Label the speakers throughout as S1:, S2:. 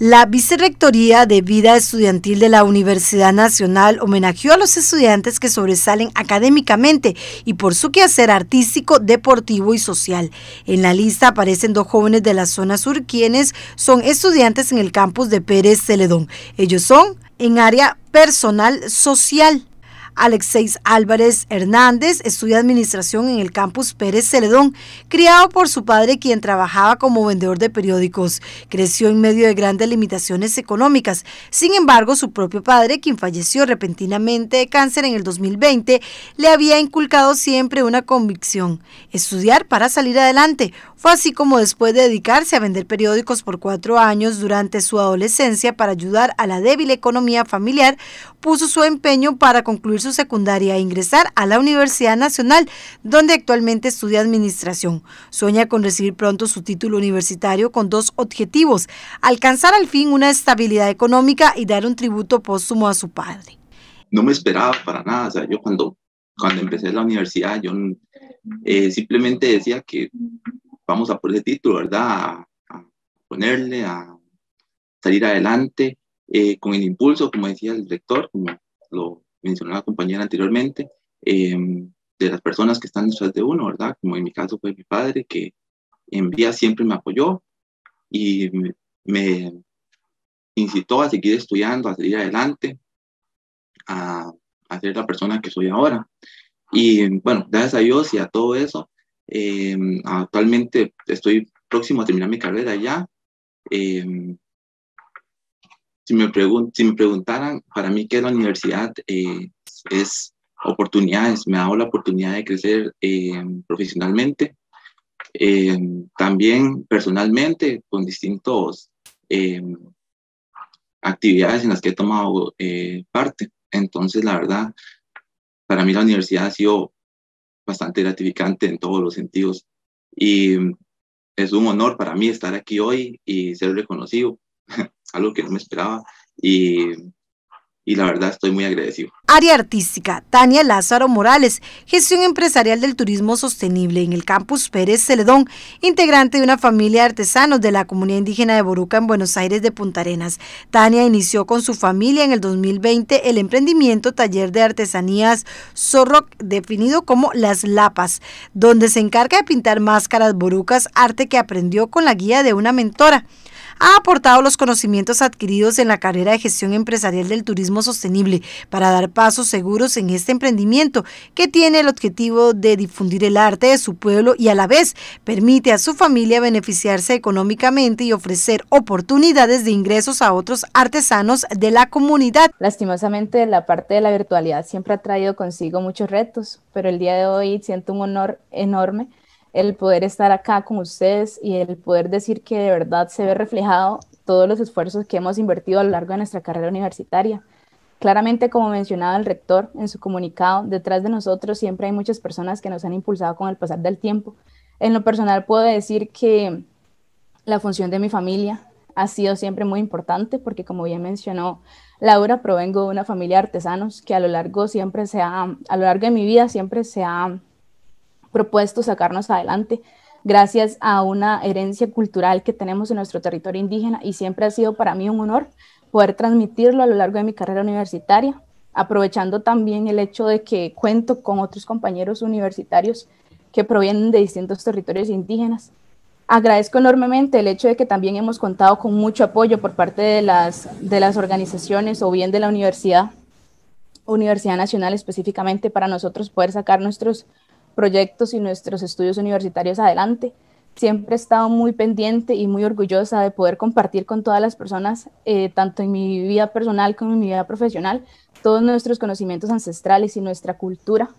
S1: La Vicerrectoría de Vida Estudiantil de la Universidad Nacional homenajeó a los estudiantes que sobresalen académicamente y por su quehacer artístico, deportivo y social. En la lista aparecen dos jóvenes de la zona sur quienes son estudiantes en el campus de Pérez Celedón. Ellos son en área personal social. Alexeis Álvarez Hernández estudia administración en el campus Pérez Celedón, criado por su padre quien trabajaba como vendedor de periódicos. Creció en medio de grandes limitaciones económicas. Sin embargo, su propio padre, quien falleció repentinamente de cáncer en el 2020, le había inculcado siempre una convicción, estudiar para salir adelante. Fue así como después de dedicarse a vender periódicos por cuatro años durante su adolescencia para ayudar a la débil economía familiar, puso su empeño para concluir su secundaria e ingresar a la Universidad Nacional, donde actualmente estudia administración. Sueña con recibir pronto su título universitario con dos objetivos, alcanzar al fin una estabilidad económica y dar un tributo póstumo a su padre.
S2: No me esperaba para nada, o sea, yo cuando, cuando empecé la universidad, yo eh, simplemente decía que vamos a por ese título, ¿verdad? A, ponerle, a salir adelante eh, con el impulso, como decía el rector, como lo, mencionó la compañera anteriormente, eh, de las personas que están detrás de uno, ¿verdad? Como en mi caso fue mi padre, que en vía siempre me apoyó y me, incitó a seguir estudiando, a seguir adelante, a, ser la persona que soy ahora. Y bueno, gracias a Dios y a todo eso, eh, actualmente estoy próximo a terminar mi carrera ya. Eh, si me, si me preguntaran, para mí que la universidad eh, es oportunidades, me ha dado la oportunidad de crecer eh, profesionalmente, eh, también personalmente con distintos actividades en las que he tomado parte. Entonces, la verdad, para mí la universidad ha sido bastante gratificante en todos los sentidos y es un honor para mí estar aquí hoy y ser reconocido. algo que no me esperaba y, y la verdad estoy muy agradecido.
S1: Área artística, Tania Lázaro Morales, gestión empresarial del turismo sostenible en el campus Pérez Celedón, integrante de una familia de artesanos de la comunidad indígena de Boruca en Buenos Aires de Punta Arenas. Tania inició con su familia en el 2020 el emprendimiento taller de artesanías Zorro, definido como Las Lapas, donde se encarga de pintar máscaras borucas, arte que aprendió con la guía de una mentora ha aportado los conocimientos adquiridos en la carrera de gestión empresarial del turismo sostenible para dar pasos seguros en este emprendimiento que tiene el objetivo de difundir el arte de su pueblo y a la vez permite a su familia beneficiarse económicamente y ofrecer oportunidades de ingresos a otros artesanos de la comunidad. Lastimosamente la parte de la
S3: virtualidad siempre ha traído consigo muchos retos, pero el día de hoy siento un honor enorme el poder estar acá con ustedes y el poder decir que de verdad se ve reflejado todos los esfuerzos que hemos invertido a lo largo de nuestra carrera universitaria. Claramente, como mencionaba el rector en su comunicado, detrás de nosotros siempre hay muchas personas que nos han impulsado con el pasar del tiempo. En lo personal puedo decir que la función de mi familia ha sido siempre muy importante porque, como bien mencionó Laura, provengo de una familia de artesanos que a lo largo, siempre a lo largo de mi vida siempre se ha propuesto sacarnos adelante gracias a una herencia cultural que tenemos en nuestro territorio indígena y siempre ha sido para mí un honor poder transmitirlo a lo largo de mi carrera universitaria, aprovechando también el hecho de que cuento con otros compañeros universitarios que provienen de distintos territorios indígenas. Agradezco enormemente el hecho de que también hemos contado con mucho apoyo por parte de las, de las organizaciones o bien de la universidad, Universidad Nacional específicamente, para nosotros poder sacar nuestros proyectos y nuestros estudios universitarios adelante. Siempre he estado muy pendiente y muy orgullosa de poder compartir con todas las personas, eh, tanto en mi vida personal como en mi vida profesional, todos nuestros conocimientos ancestrales y nuestra cultura,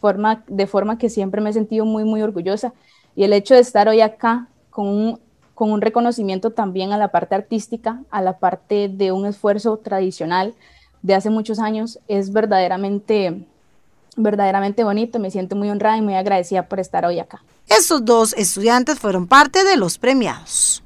S3: forma, de forma que siempre me he sentido muy, muy orgullosa. Y el hecho de estar hoy acá con con un reconocimiento también a la parte artística, a la parte de un esfuerzo tradicional de hace muchos años, es verdaderamente verdaderamente bonito. Me siento muy honrada y muy agradecida por estar hoy acá.
S1: Estos dos estudiantes fueron parte de los premiados.